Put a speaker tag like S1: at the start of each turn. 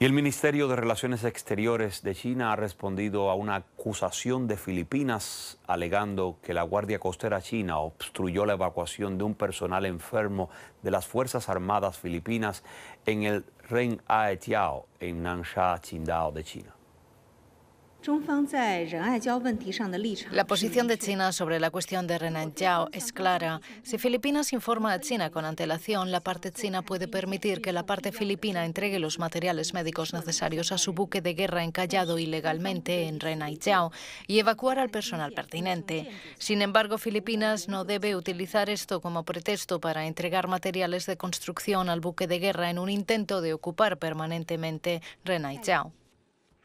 S1: Y el Ministerio de Relaciones Exteriores de China ha respondido a una acusación de Filipinas alegando que la Guardia Costera China obstruyó la evacuación de un personal enfermo de las Fuerzas Armadas Filipinas en el Ren Aetiao en Nansha, Qingdao de China.
S2: La posición de China sobre la cuestión de Renai es clara. Si Filipinas informa a China con antelación, la parte china puede permitir que la parte filipina entregue los materiales médicos necesarios a su buque de guerra encallado ilegalmente en Renai y evacuar al personal pertinente. Sin embargo, Filipinas no debe utilizar esto como pretexto para entregar materiales de construcción al buque de guerra en un intento de ocupar permanentemente Renaijiao.